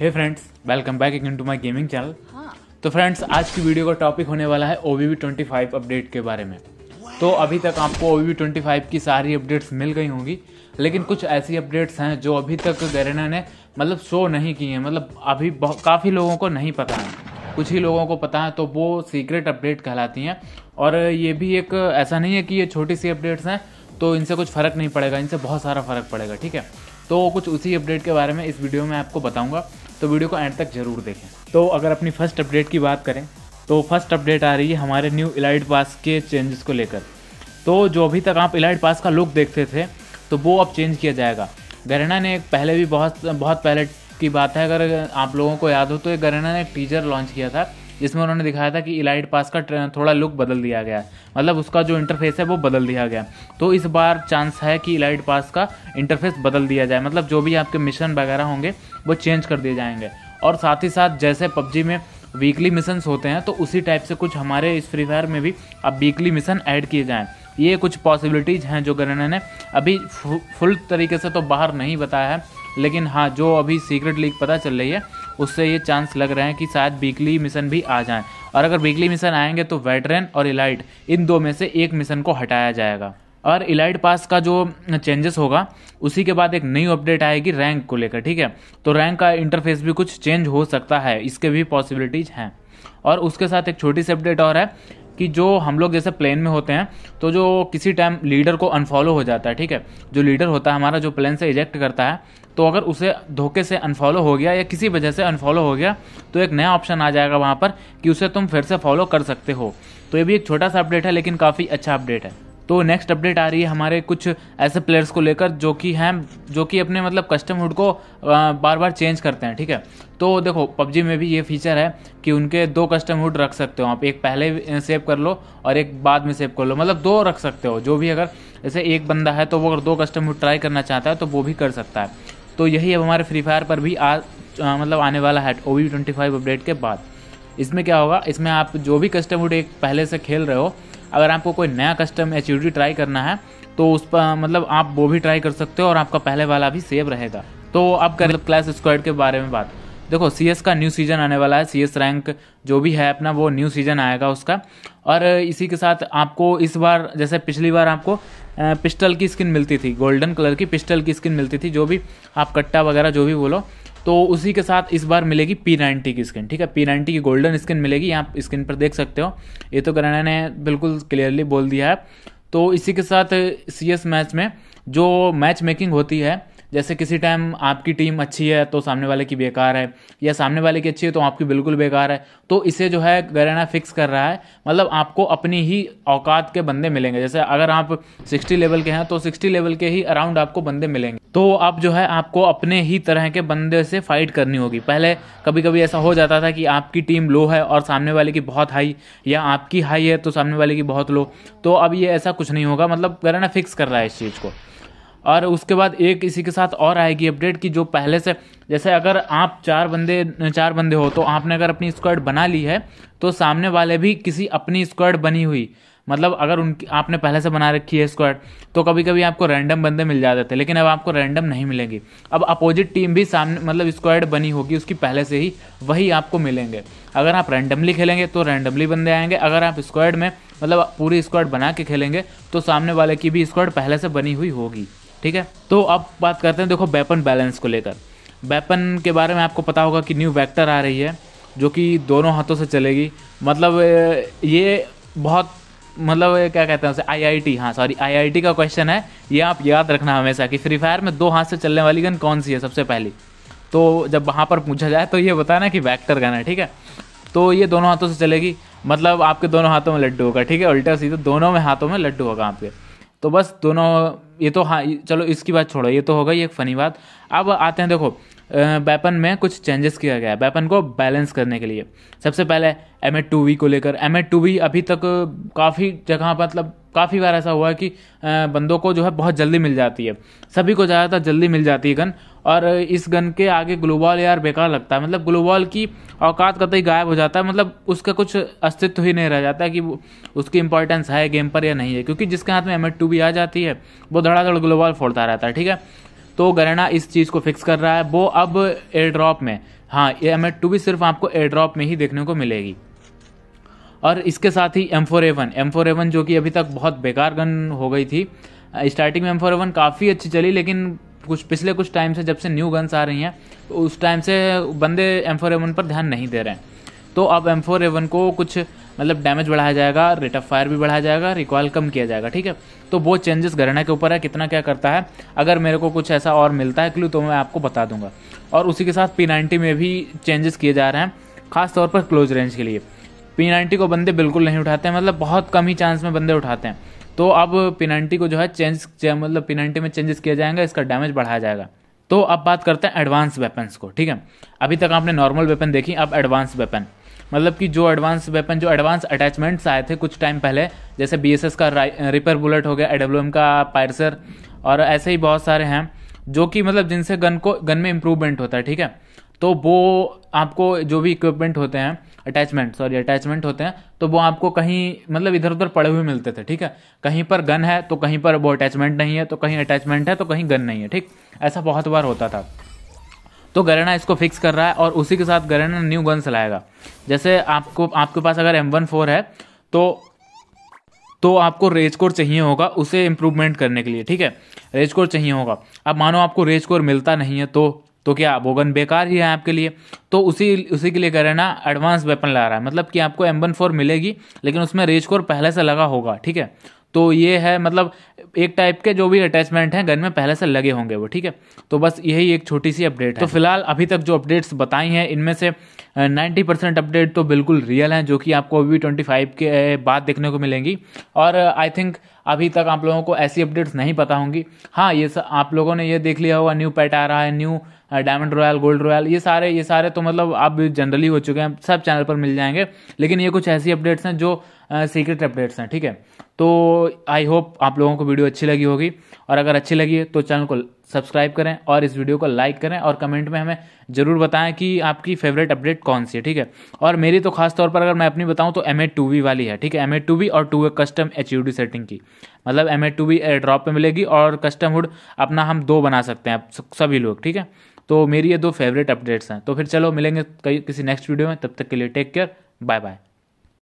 hey friends welcome back again to my gaming channel तो friends आज की video का टॉपिक होने वाला है O B twenty five update के बारे में तो अभी तक आपको ओ वी ट्वेंटी फाइव की सारी अपडेट्स मिल गई होंगी लेकिन कुछ ऐसी अपडेट्स हैं जो अभी तक गरेना ने मतलब शो नहीं की हैं मतलब अभी काफ़ी लोगों को नहीं पता है कुछ ही लोगों को पता है तो वो सीक्रेट अपडेट कहलाती हैं और ये भी एक ऐसा नहीं है कि ये छोटी सी अपडेट्स हैं तो इनसे कुछ फ़र्क नहीं पड़ेगा इनसे बहुत सारा फ़र्क पड़ेगा ठीक है तो कुछ उसी अपडेट के बारे में इस वीडियो में आपको बताऊंगा तो वीडियो को एंड तक ज़रूर देखें तो अगर अपनी फ़र्स्ट अपडेट की बात करें तो फर्स्ट अपडेट आ रही है हमारे न्यू इलाइट पास के चेंजेस को लेकर तो जो अभी तक आप इलाइट पास का लुक देखते थे तो वो अब चेंज किया जाएगा गरेना ने पहले भी बहुत बहुत पहले की बात है अगर आप लोगों को याद हो तो गरेना ने एक टीजर लॉन्च किया था जिसमें उन्होंने दिखाया था कि इलाइट पास का थोड़ा लुक बदल दिया गया है मतलब उसका जो इंटरफेस है वो बदल दिया गया तो इस बार चांस है कि इलाइट पास का इंटरफेस बदल दिया जाए मतलब जो भी आपके मिशन वगैरह होंगे वो चेंज कर दिए जाएंगे और साथ ही साथ जैसे पबजी में वीकली मिशंस होते हैं तो उसी टाइप से कुछ हमारे इस फ्री फायर में भी अब वीकली मिशन ऐड किए जाएँ ये कुछ पॉसिबिलिटीज़ हैं जो गणना ने अभी फुल तरीके से तो बाहर नहीं बताया है लेकिन हाँ जो अभी सीक्रेट लीक पता चल रही है उससे ये चांस लग रहे हैं कि शायद वीकली मिशन भी आ जाएं और अगर वीकली मिशन आएंगे तो वेटरन और इलाइट इन दो में से एक मिशन को हटाया जाएगा और इलाइट पास का जो चेंजेस होगा उसी के बाद एक नई अपडेट आएगी रैंक को लेकर ठीक है तो रैंक का इंटरफेस भी कुछ चेंज हो सकता है इसके भी पॉसिबिलिटीज़ हैं और उसके साथ एक छोटी सी अपडेट और है कि जो हम लोग जैसे प्लेन में होते हैं तो जो किसी टाइम लीडर को अनफॉलो हो जाता है ठीक है जो लीडर होता है हमारा जो प्लेन से इजेक्ट करता है तो अगर उसे धोखे से अनफॉलो हो गया या किसी वजह से अनफॉलो हो गया तो एक नया ऑप्शन आ जाएगा वहाँ पर कि उसे तुम फिर से फॉलो कर सकते हो तो ये भी एक छोटा सा अपडेट है लेकिन काफ़ी अच्छा अपडेट है तो नेक्स्ट अपडेट आ रही है हमारे कुछ ऐसे प्लेयर्स को लेकर जो कि हैं जो कि अपने मतलब कस्टम हुड को बार बार चेंज करते हैं ठीक है तो देखो पबजी में भी ये फीचर है कि उनके दो कस्टम हुड रख सकते हो आप एक पहले सेव कर लो और एक बाद में सेव कर लो मतलब दो रख सकते हो जो भी अगर जैसे एक बंदा है तो वो अगर दो कस्टम हुड ट्राई करना चाहता है तो वो भी कर सकता है तो यही अब हमारे फ्री फायर पर भी आ, मतलब आने वाला है O B twenty five update के बाद इसमें क्या होगा इसमें आप जो भी कस्टम हुड एक पहले से खेल रहे हो अगर आपको कोई नया कस्टम एच ट्राई करना है तो उस पर मतलब आप वो भी ट्राई कर सकते हो और आपका पहले वाला भी सेव रहेगा तो अब कर क्लास स्क्वाड के बारे में बात देखो सी का न्यू सीजन आने वाला है सी रैंक जो भी है अपना वो न्यू सीजन आएगा उसका और इसी के साथ आपको इस बार जैसे पिछली बार आपको पिस्टल की स्किन मिलती थी गोल्डन कलर की पिस्टल की स्किन मिलती थी जो भी आप कट्टा वगैरह जो भी बोलो तो उसी के साथ इस बार मिलेगी पी नाइनटी की स्किन ठीक है पी नाइनटी की गोल्डन स्किन मिलेगी यहाँ स्किन पर देख सकते हो ये तो करना ने बिल्कुल क्लियरली बोल दिया है तो इसी के साथ सी मैच में जो मैच मेकिंग होती है जैसे किसी टाइम आपकी टीम अच्छी है तो सामने वाले की बेकार है या सामने वाले की अच्छी है तो आपकी बिल्कुल बेकार है तो इसे जो है गरेना फिक्स कर रहा है मतलब आपको अपनी ही औकात के बंदे मिलेंगे जैसे अगर आप सिक्सटी लेवल के हैं तो सिक्सटी लेवल के ही अराउंड आपको बंदे मिलेंगे तो आप जो है आपको अपने ही तरह के बंदे से फाइट करनी होगी पहले कभी कभी ऐसा हो जाता था कि आपकी टीम लो है और सामने वाले की बहुत हाई या आपकी हाई है तो सामने वाले की बहुत लो तो अब ये ऐसा कुछ नहीं होगा मतलब गरेना फिक्स कर रहा है इस चीज़ को और उसके बाद एक इसी के साथ और आएगी अपडेट कि जो पहले से जैसे अगर आप चार बंदे चार बंदे हो तो आपने अगर अपनी स्क्वाड बना ली है तो सामने वाले भी किसी अपनी स्क्वाड बनी हुई मतलब अगर उनकी आपने पहले से बना रखी है स्क्वाड तो कभी कभी आपको रैंडम बंदे मिल जाते थे लेकिन अब आपको रैंडम नहीं मिलेंगे अब अपोजिट टीम भी सामने मतलब स्क्वाड बनी होगी उसकी पहले से ही वही आपको मिलेंगे अगर आप रैंडमली खेलेंगे तो रैंडमली बंदे आएंगे अगर आप स्क्वाड में मतलब पूरी स्क्वाड बना के खेलेंगे तो सामने वाले की भी स्क्वाड पहले से बनी हुई होगी ठीक है तो अब बात करते हैं देखो वेपन बैलेंस को लेकर वेपन के बारे में आपको पता होगा कि न्यू वैक्टर आ रही है जो कि दोनों हाथों से चलेगी मतलब ये बहुत मतलब क्या कहते हैं उसे टी हाँ सॉरी आई आई टी का क्वेश्चन है ये आप याद रखना हमेशा कि फ्री फायर में दो हाथ से चलने वाली गन कौन सी है सबसे पहली तो जब वहाँ पर पूछा जाए तो ये बताना कि वैक्टर गन है ठीक है तो ये दोनों हाथों से चलेगी मतलब आपके दोनों हाथों में लड्डू होगा ठीक है उल्टा सीधे दोनों में हाथों में लड्डू होगा आपके तो बस दोनों ये तो हाँ चलो इसकी बात छोड़ो ये तो हो गई एक फ़नी बात अब आते हैं देखो वेपन में कुछ चेंजेस किया गया है वेपन को बैलेंस करने के लिए सबसे पहले एम ए टू वी को लेकर एम ए टू वी अभी तक काफ़ी जगह पर मतलब काफ़ी बार ऐसा हुआ है कि बंदों को जो है बहुत जल्दी मिल जाती है सभी को ज़्यादातर जल्दी मिल जाती है गन और इस गन के आगे ग्लोबॉल यार बेकार लगता है मतलब ग्लोबॉल की औकात कतई गायब हो जाता है मतलब उसका कुछ अस्तित्व ही नहीं रह जाता कि उसकी इंपॉर्टेंस है गेम पर या नहीं है क्योंकि जिसके हाथ में एम टू भी आ जाती है वो धड़ाधड़ ग्लोबॉल फोड़ता रहता है ठीक है तो गरेना इस चीज़ को फिक्स कर रहा है वो अब एयर ड्रॉप में हाँ ये एम टू भी सिर्फ आपको एयर ड्रॉप में ही देखने को मिलेगी और इसके साथ ही M four A one M four A one जो कि अभी तक बहुत बेकार गन हो गई थी स्टार्टिंग में एम फोर एवन काफ़ी अच्छी चली लेकिन कुछ पिछले कुछ टाइम से जब से न्यू गन्स आ रही हैं उस टाइम से बंदे एम फोर एवन पर ध्यान नहीं दे रहे हैं तो अब एम फोर एवन को कुछ मतलब डैमेज बढ़ाया जाएगा रेट ऑफ फायर भी बढ़ाया जाएगा रिकॉल कम किया जाएगा ठीक है तो वो चेंजेस घरना के ऊपर है कितना क्या करता है अगर मेरे को कुछ ऐसा और मिलता है क्लू तो मैं आपको बता दूंगा और उसी के साथ पी नाइन्टी में भी चेंजेस किए जा रहे हैं खास तौर पर क्लोज रेंज के लिए पी नाइन्टी को बंदे बिल्कुल नहीं उठाते हैं मतलब बहुत कम ही चांस में बंदे उठाते हैं तो अब पेनल्टी को जो है चेंज मतलब पेनल्टी में चेंजेस किया जाएगा इसका डैमेज बढ़ाया जाएगा तो अब बात करते हैं एडवांस वेपन्स को ठीक है अभी तक आपने नॉर्मल वेपन देखी अब एडवांस वेपन मतलब कि जो एडवांस वेपन जो एडवांस अटैचमेंट्स आए थे कुछ टाइम पहले जैसे बी का रिपर बुलेट हो गया एडब्ल्यू का पायरसर और ऐसे ही बहुत सारे हैं जो कि मतलब जिनसे गन को गन में इम्प्रूवमेंट होता है ठीक है तो वो आपको जो भी इक्विपमेंट होते हैं अटैचमेंट सॉरी अटैचमेंट होते हैं तो वो आपको कहीं मतलब इधर उधर पड़े हुए मिलते थे ठीक है कहीं पर गन है तो कहीं पर वो अटैचमेंट नहीं है तो कहीं अटैचमेंट है तो कहीं गन नहीं है ठीक ऐसा बहुत बार होता था तो गरेना इसको फिक्स कर रहा है और उसी के साथ गरेना न्यू गन्स लाएगा जैसे आपको आपके पास अगर एम वन फोर है तो तो आपको रेज कोर चाहिए होगा उसे इम्प्रूवमेंट करने के लिए ठीक है रेज कोर चाहिए होगा अब मानो आपको रेज कोर मिलता नहीं है तो तो क्या बोगन बेकार ही है आपके लिए तो उसी उसी के लिए कह रहे हैं ना एडवांस वेपन ला रहा है मतलब कि आपको एम वन फोर मिलेगी लेकिन उसमें रेज कोर पहले से लगा होगा ठीक है तो ये है मतलब एक टाइप के जो भी अटैचमेंट हैं गन में पहले से लगे होंगे वो ठीक है तो बस यही एक छोटी सी अपडेट है तो फिलहाल अभी तक जो अपडेट्स बताई हैं इनमें से 90 परसेंट अपडेट तो बिल्कुल रियल हैं जो कि आपको अभी ट्वेंटी फाइव के बाद देखने को मिलेंगी और आई थिंक अभी तक आप लोगों को ऐसी अपडेट्स नहीं पता होंगी हाँ ये आप लोगों ने ये देख लिया होगा न्यू पैट आ रहा है new diamond royal gold royal ये सारे ये सारे तो मतलब अब जनरली हो चुके हैं सब चैनल पर मिल जाएंगे लेकिन ये कुछ ऐसी अपडेट्स हैं जो सीक्रेट अपडेट्स हैं ठीक है तो आई होप आप लोगों को वीडियो अच्छी लगी होगी और अगर अच्छी लगी है तो चैनल को सब्सक्राइब करें और इस वीडियो को लाइक करें और कमेंट में हमें ज़रूर बताएं कि आपकी फेवरेट अपडेट कौन सी है ठीक है और मेरी तो खास तौर पर अगर मैं अपनी बताऊं तो एम ए टू वी वाली है ठीक है एम ए टू वी और two A custom H U D setting की मतलब M A two V drop पर मिलेगी और कस्टम हुड अपना हम दो बना सकते हैं सभी लोग ठीक है तो मेरी ये दो फेवरेट अपडेट्स हैं तो फिर चलो मिलेंगे किसी नेक्स्ट वीडियो में तब तक के लिए टेक केयर बाय बाय